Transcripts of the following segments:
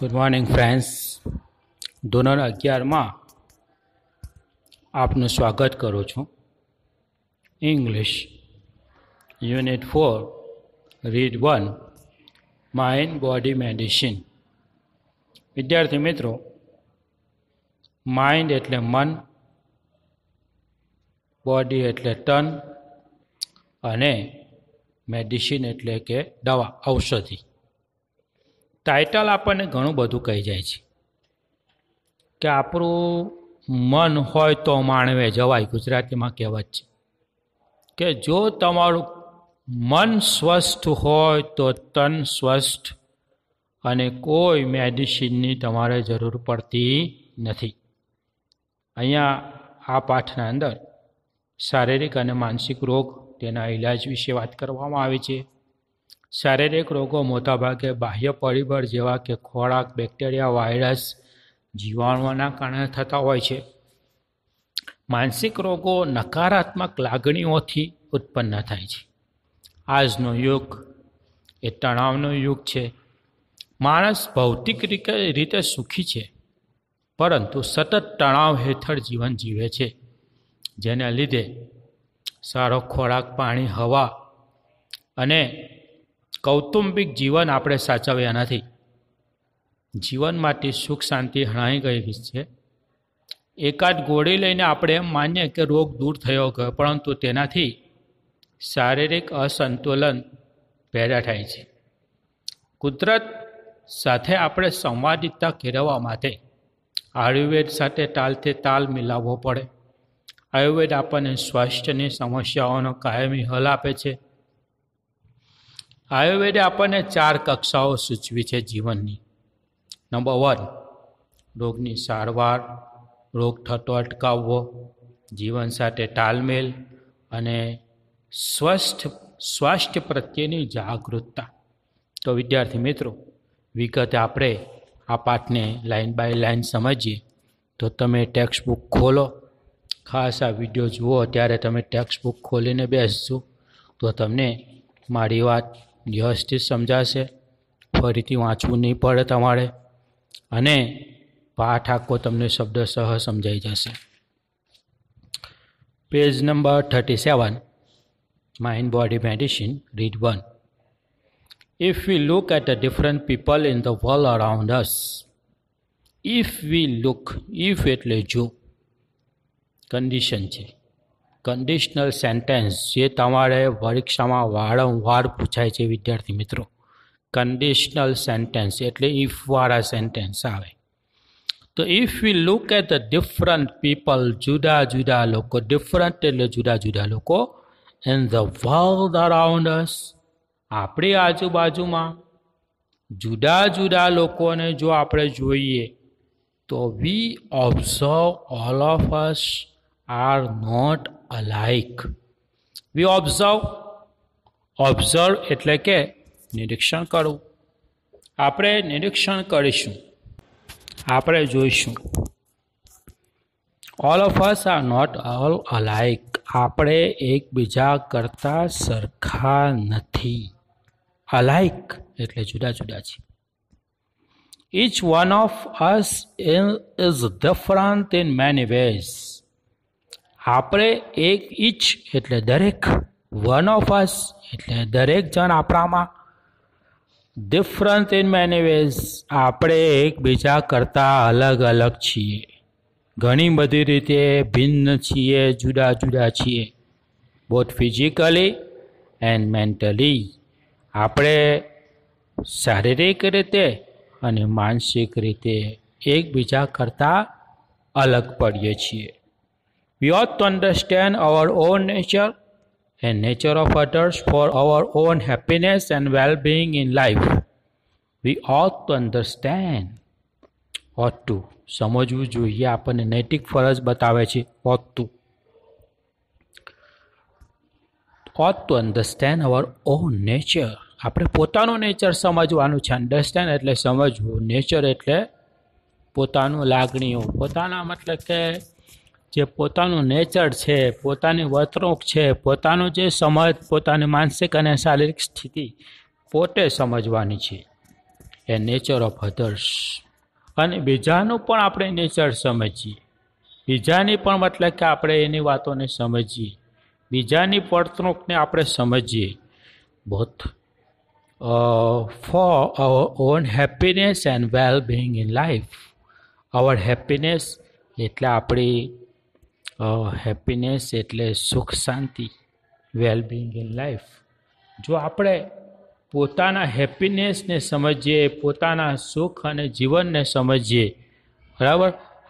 Good morning friends ધોરણ અગિયારમાં આપનું સ્વાગત કરું છું English unit four read one mind body medicine વિદ્યાર્થી મિત્રો માઇન્ડ એટલે મન બોડી એટલે તન અને મેડિસિન એટલે કે દવા ઔષધિ ટાઇટલ આપણને ઘણું બધું કહી જાય છે કે આપણું મન હોય તો માણવે જવાય ગુજરાતીમાં કહેવત છે કે જો તમારું મન સ્વસ્થ હોય તો તન સ્વસ્થ અને કોઈ મેડિસિનની તમારે જરૂર પડતી નથી અહીંયા આ પાઠના અંદર શારીરિક અને માનસિક રોગ તેના ઇલાજ વિશે વાત કરવામાં આવે છે શારીરિક રોગો મોટાભાગે બાહ્ય પરિબળ જેવા કે ખોરાક બેક્ટેરિયા વાયરસ જીવાણુઓના કારણે થતા હોય છે માનસિક રોગો નકારાત્મક લાગણીઓથી ઉત્પન્ન થાય છે આજનો યુગ એ તણાવનો યુગ છે માણસ ભૌતિક રીતે સુખી છે પરંતુ સતત તણાવ હેઠળ જીવન જીવે છે જેના લીધે સારો ખોરાક પાણી હવા અને કૌટુંબિક જીવન આપણે સાચવ્યા નથી જીવન માટે સુખ શાંતિ હણાઈ ગઈ છે એકાદ ગોળી લઈને આપણે એમ માનીએ કે રોગ દૂર થયો ગયો પરંતુ તેનાથી શારીરિક અસંતુલન પેદા થાય છે કુદરત સાથે આપણે સંવાદિતા કેળવવા માટે આયુર્વેદ સાથે તાલથી તાલ મિલાવવો પડે આયુર્વેદ આપણને સ્વાસ્થ્યની સમસ્યાઓનો કાયમી હલ આપે છે આયુર્વેદે આપણને ચાર કક્ષાઓ સૂચવી છે જીવનની નંબર વન રોગની સારવાર રોગ થતો અટકાવવો જીવન સાથે તાલમેલ અને સ્વસ્થ સ્વાસ્થ્ય પ્રત્યેની જાગૃતતા તો વિદ્યાર્થી મિત્રો વિગતે આપણે આ પાઠને લાઇન બાય લાઇન સમજીએ તો તમે ટેક્સ્ટબુક ખોલો ખાસ આ વિડીયો જુઓ ત્યારે તમે ટેક્સ્ટબુક ખોલીને બેસજો તો તમને મારી વાત વ્યવસ્થિત સમજાશે ફરીથી વાંચવું નહીં પડે તમારે અને પાઠ આખો તમને શબ્દ સહ સમજાઈ જશે page number thirty seven mind body medicine read one if we look at the different people in the world around us, if we look, if એટલે જો કન્ડિશન છે કન્ડિશનલ સેન્ટેન્સ જે તમારે પરીક્ષામાં વારંવાર પૂછાય છે વિદ્યાર્થી મિત્રો કન્ડિશનલ સેન્ટેન્સ એટલે ઇફવાળા સેન્ટેન્સ આવે તો if we look at the different people જુદા જુદા લોકો ડિફરન્ટ એટલે જુદા જુદા લોકો and the world around us આપણી આજુબાજુમાં જુદા જુદા લોકોને જો આપણે જોઈએ તો we observe all of us are not alike we observe observe એટલે કે નિરીક્ષણ કરવું આપણે નિરીક્ષણ કરીશું આપણે જોઈશું all of us are not all alike આપણે એકબીજા કરતાં સરખા નથી અલાઇક એટલે જુદા જુદા છે each one of us is different in many ways આપણે એક ઈચ એટલે દરેક વન ઓફ અસ એટલે દરેક જણ આપણામાં ડિફરન્સ ઇન મેની વેઝ આપણે એકબીજા કરતાં અલગ અલગ છીએ ઘણી બધી રીતે ભિન્ન છીએ જુદા જુદા છીએ બોથ ફિઝિકલી એન્ડ મેન્ટલી આપણે શારીરિક રીતે અને માનસિક રીતે એકબીજા કરતાં અલગ પડીએ છીએ We ought to understand our own nature and nature of others for our own happiness and well-being in life. We ought to understand. Ought to સમજવું જોઈએ આપણને નૈતિક ફરજ બતાવે છે ought to. Ought to understand our own nature. આપણે પોતાનું nature સમજવાનું છે અન્ડરસ્ટેન્ડ એટલે સમજવું નેચર એટલે પોતાનું લાગણીઓ પોતાના મતલબ કે જે પોતાનું નેચર છે પોતાની વર્તણૂક છે પોતાનું જે સમજ પોતાની માનસિક અને શારીરિક સ્થિતિ પોતે સમજવાની છે એ નેચર ઓફ અધર્સ અને બીજાનું પણ આપણે નેચર સમજીએ બીજાની પણ મતલબ કે આપણે એની વાતોને સમજીએ બીજાની વર્તણૂકને આપણે સમજીએ both for our own happiness and well being in life our happiness એટલે આપણી હેપીનેસ એટલે સુખ શાંતિ વેલબિંગ ઇન લાઈફ જો આપણે પોતાના હેપીનેસને સમજીએ પોતાના સુખ અને જીવનને સમજીએ બરાબર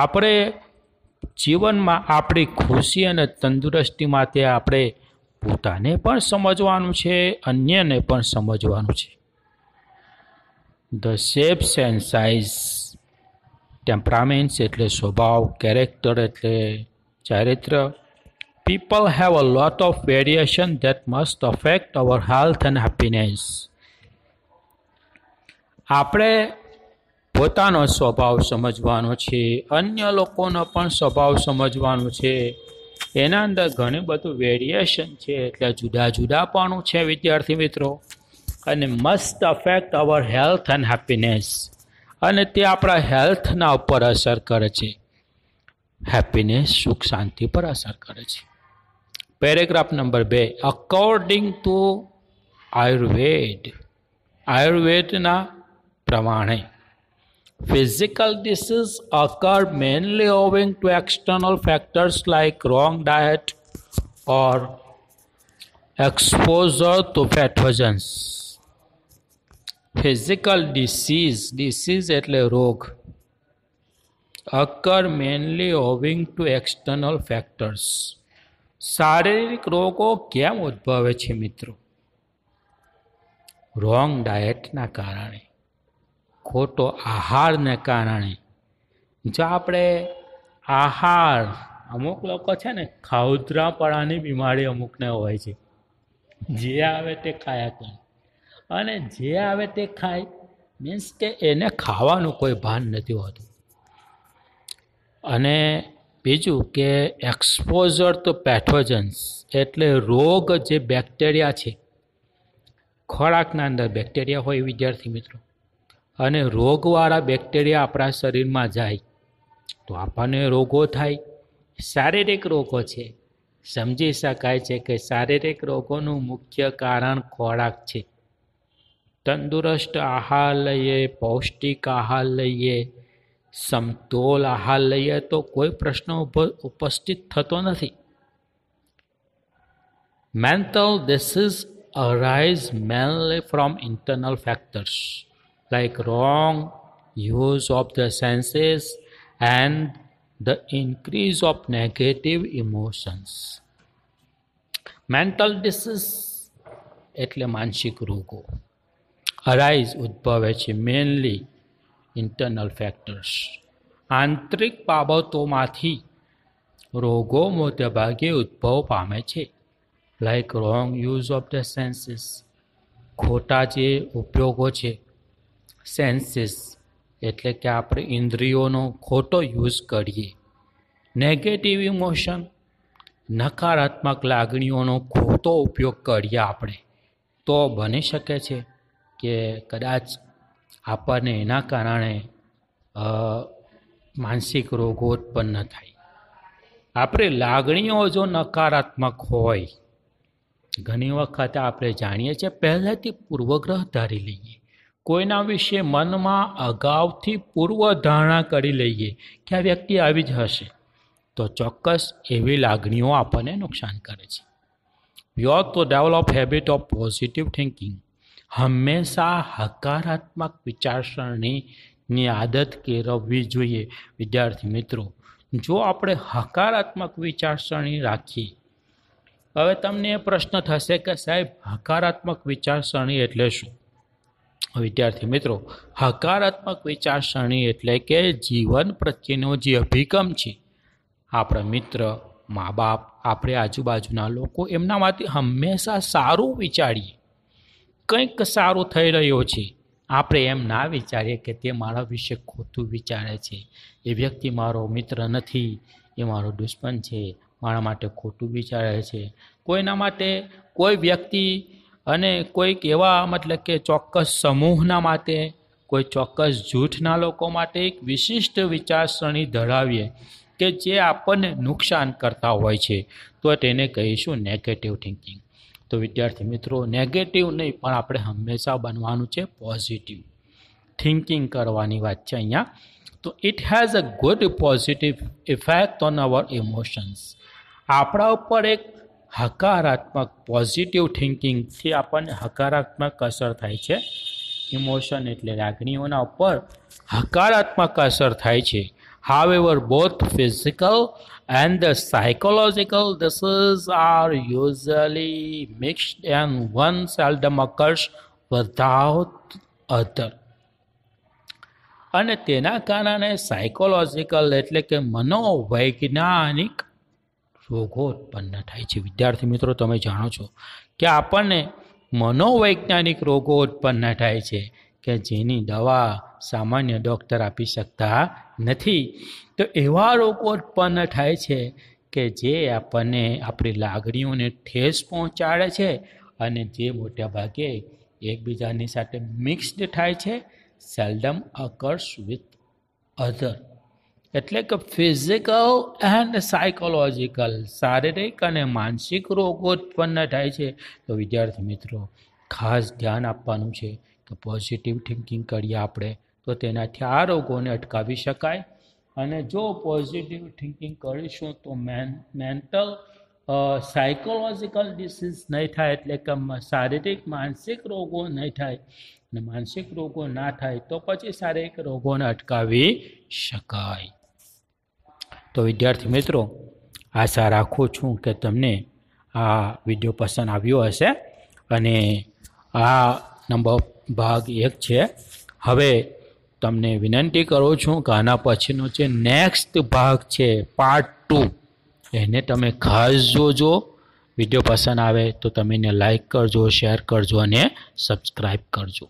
આપણે જીવનમાં આપણી ખુશી અને તંદુરસ્તી માટે આપણે પોતાને પણ સમજવાનું છે અન્યને પણ સમજવાનું છે the shapes and size temperaments એટલે સ્વભાવ કેરેક્ટર એટલે ચારિત્ર people have a lot of variation that must affect our health and happiness. આપણે પોતાનો સ્વભાવ સમજવાનો છે અન્ય લોકોનો પણ સ્વભાવ સમજવાનો છે એના અંદર ઘણું બધું વેરિએશન છે એટલે જુદા જુદા પણ છે વિદ્યાર્થી મિત્રો અને must affect our health and happiness અને તે આપણા હેલ્થના ઉપર અસર કરે છે હેપીનેસ સુખ શાંતિ પર અસર કરે છે પેરેગ્રાફ નંબર બે અકોર્ડિંગ ટુ આયુર્વેદ આયુર્વેદના પ્રમાણે physical diseases occur mainly owing to external factors like wrong diet or exposure to pathogens physical disease disease એટલે રોગ occur mainly owing to external factors શારીરિક રોગો કેમ ઉદ્ભવે છે મિત્રો રોંગ ડાયટના કારણે ખોટો આહારને કારણે જો આપણે આહાર અમુક લોકો છે ને ખાઉદરાપણાની બીમારી અમુકને હોય છે જે આવે તે ખાયા કરે અને જે આવે તે ખાય મીન્સ કે એને ખાવાનું કોઈ ભાન નથી હોતું અને બીજું કે એક્સપોઝર તો પેથોજન્સ એટલે રોગ જે બેક્ટેરિયા છે ખોરાકના અંદર બેક્ટેરિયા હોય વિદ્યાર્થી મિત્રો અને રોગવાળા બેક્ટેરિયા આપણા શરીરમાં જાય તો આપણને રોગો થાય શારીરિક રોગો છે સમજી શકાય છે કે શારીરિક રોગોનું મુખ્ય કારણ ખોરાક છે તંદુરસ્ત આહાર લઈએ પૌષ્ટિક આહાર લઈએ समतोल आहार लै तो कोई प्रश्न उपस्थित होता नहीं mental disease arise mainly from internal factors like wrong use of the senses and the increase of negative emotions mental disease at मानसिक रोगों अराइज उद्भवे मेनली ઇન્ટરનલ ફેક્ટર્સ આંતરિક બાબતોમાંથી રોગો મોટેભાગે ઉદ્ભવ પામે છે like wrong use of the senses ખોટા જે ઉપયોગો છે સેન્સીસ એટલે કે આપણે ઇન્દ્રિયોનો ખોટો યુઝ કરીએ નેગેટિવ ઇમોશન નકારાત્મક લાગણીઓનો ખોટો ઉપયોગ કરીએ આપણે તો બની શકે છે કે કદાચ આપણને એના કારણે માનસિક રોગો ઉત્પન્ન થાય આપણે લાગણીઓ જો નકારાત્મક હોય ઘણી વખત આપણે જાણીએ છીએ પહેલાંથી પૂર્વગ્રહ ધારી લઈએ કોઈના વિશે મનમાં અગાઉથી પૂર્વધારણા કરી લઈએ કે આ વ્યક્તિ આવી જ હશે તો ચોક્કસ એવી લાગણીઓ આપણને નુકસાન કરે છે your to develop habit of positive thinking હંમેશા હકારાત્મક વિચારસરણીની આદત કેળવવી જોઈએ વિદ્યાર્થી મિત્રો જો આપણે હકારાત્મક વિચારસરણી રાખીએ હવે તમને એ પ્રશ્ન થશે કે સાહેબ હકારાત્મક વિચારસરણી એટલે શું વિદ્યાર્થી મિત્રો હકારાત્મક વિચારસરણી એટલે કે જીવન પ્રત્યેનો જે અભિગમ છે આપણા મિત્ર મા બાપ આપણે આજુબાજુના લોકો એમનામાંથી હંમેશા સારું વિચારીએ કંઈક સારું થઈ રહ્યું છે આપણે એમ ના વિચારીએ કે તે મારા વિશે ખોટું વિચારે છે એ વ્યક્તિ મારો મિત્ર નથી એ મારો દુશ્મન છે મારા માટે ખોટું વિચારે છે કોઈના માટે કોઈ વ્યક્તિ અને કોઈક એવા મતલબ કે ચોક્કસ સમૂહના માટે કોઈ ચોક્કસ જૂથના લોકો માટે એક વિશિષ્ટ વિચારસરણી ધરાવીએ કે જે આપણને નુકસાન કરતા હોય છે તો તેને કહીશું નેગેટિવ થિંકિંગ તો વિદ્યાર્થી મિત્રો નેગેટિવ નહીં પણ આપણે હંમેશા બનવાનું છે પોઝિટિવ થિંકિંગ કરવાની વાત છે અહીંયા તો it has a good positive effect on our emotions આપણા ઉપર એક હકારાત્મક પોઝિટિવ થિંકિંગથી આપણને હકારાત્મક અસર થાય છે ઇમોશન એટલે લાગણીઓના ઉપર હકારાત્મક અસર થાય છે however both physical and the psychological diseases are usually mixed and one seldom occurs without other અને તેના કારણે સાયકોલોજીકલ એટલે કે મનોવૈજ્ઞાનિક રોગો ઉત્પન્ન થાય છે વિદ્યાર્થી મિત્રો તમે જાણો છો કે આપણને મનોવૈજ્ઞાનિક રોગો ઉત્પન્ન થાય છે કે જેની દવા સામાન્ય ડૉક્ટર આપી શકતા નથી તો એવા રોગો ઉત્પન્ન થાય છે કે જે આપણને આપણી લાગણીઓને ઠેસ પહોંચાડે છે અને જે ભાગે એકબીજાની સાથે મિક્સ્ડ થાય છે સેલ્ડમ અકર્સ વિથ અધર એટલે કે ફિઝિકલ એન્ડ સાયકોલોજીકલ શારીરિક અને માનસિક રોગો ઉત્પન્ન થાય છે તો વિદ્યાર્થી મિત્રો ખાસ ધ્યાન આપવાનું છે તો પોઝિટિવ થિંકિંગ કરીએ આપણે તો તેનાથી આ રોગોને અટકાવી શકાય અને જો પોઝિટિવ થિંકિંગ કરીશું તો મેન મેન્ટલ સાયકોલોજીકલ ડિસીઝ નહીં થાય એટલે કે શારીરિક માનસિક રોગો નહીં થાય અને માનસિક રોગો ના થાય તો પછી શારીરિક રોગોને અટકાવી શકાય તો વિદ્યાર્થી મિત્રો આશા રાખું છું કે તમને આ વિડીયો પસંદ આવ્યો હશે અને આ નંબર ભાગ એક છે હવે તમને વિનંતી કરું છું કે આના પછીનો જે નેક્સ્ટ ભાગ છે પાર્ટ ટુ એને તમે ખાસ જોજો વિડીયો પસંદ આવે તો તમે એને લાઇક કરજો શેર કરજો અને સબસ્ક્રાઈબ કરજો